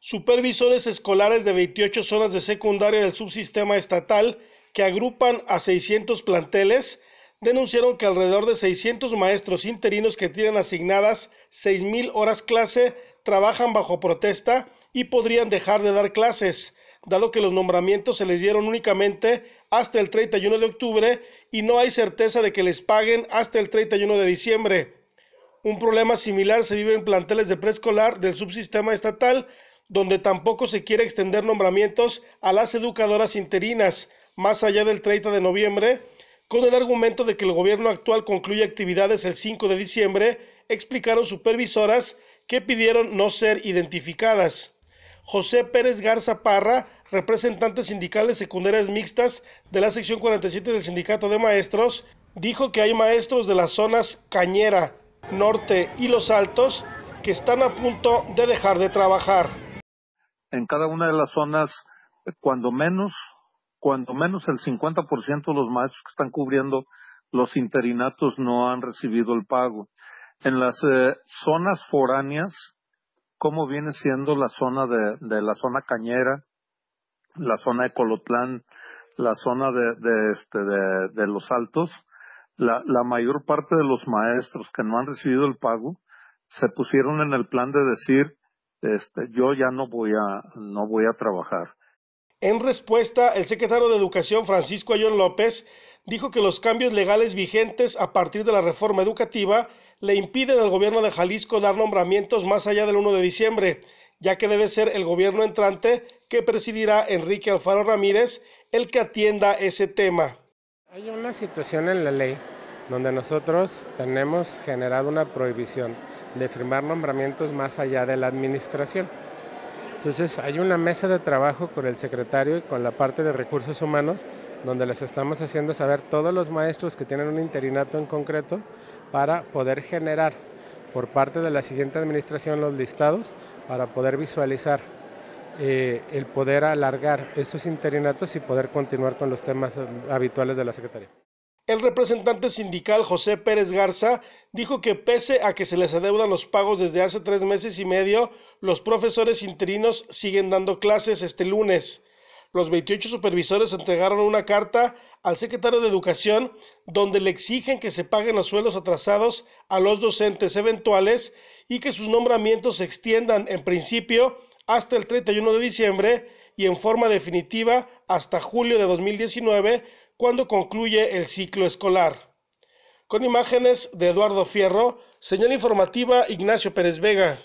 supervisores escolares de 28 zonas de secundaria del subsistema estatal que agrupan a 600 planteles denunciaron que alrededor de 600 maestros interinos que tienen asignadas 6.000 horas clase trabajan bajo protesta y podrían dejar de dar clases, dado que los nombramientos se les dieron únicamente hasta el 31 de octubre y no hay certeza de que les paguen hasta el 31 de diciembre. Un problema similar se vive en planteles de preescolar del subsistema estatal donde tampoco se quiere extender nombramientos a las educadoras interinas más allá del 30 de noviembre, con el argumento de que el gobierno actual concluye actividades el 5 de diciembre, explicaron supervisoras que pidieron no ser identificadas. José Pérez Garza Parra, representante sindical de secundarias mixtas de la sección 47 del Sindicato de Maestros, dijo que hay maestros de las zonas Cañera, Norte y Los Altos que están a punto de dejar de trabajar en cada una de las zonas, eh, cuando menos, cuando menos el 50% de los maestros que están cubriendo los interinatos no han recibido el pago. En las eh, zonas foráneas, como viene siendo la zona de, de, la zona cañera, la zona de Colotlán, la zona de, de, este, de los altos, la, la mayor parte de los maestros que no han recibido el pago se pusieron en el plan de decir, este, yo ya no voy a, no voy a trabajar. En respuesta, el secretario de Educación Francisco Ayón López dijo que los cambios legales vigentes a partir de la reforma educativa le impiden al gobierno de Jalisco dar nombramientos más allá del 1 de diciembre, ya que debe ser el gobierno entrante que presidirá Enrique Alfaro Ramírez el que atienda ese tema. Hay una situación en la ley donde nosotros tenemos generado una prohibición de firmar nombramientos más allá de la administración. Entonces hay una mesa de trabajo con el secretario y con la parte de recursos humanos donde les estamos haciendo saber todos los maestros que tienen un interinato en concreto para poder generar por parte de la siguiente administración los listados para poder visualizar eh, el poder alargar esos interinatos y poder continuar con los temas habituales de la Secretaría. El representante sindical José Pérez Garza dijo que pese a que se les adeudan los pagos desde hace tres meses y medio, los profesores interinos siguen dando clases este lunes. Los 28 supervisores entregaron una carta al secretario de Educación donde le exigen que se paguen los sueldos atrasados a los docentes eventuales y que sus nombramientos se extiendan en principio hasta el 31 de diciembre y en forma definitiva hasta julio de 2019 cuando concluye el ciclo escolar. Con imágenes de Eduardo Fierro, señal informativa Ignacio Pérez Vega.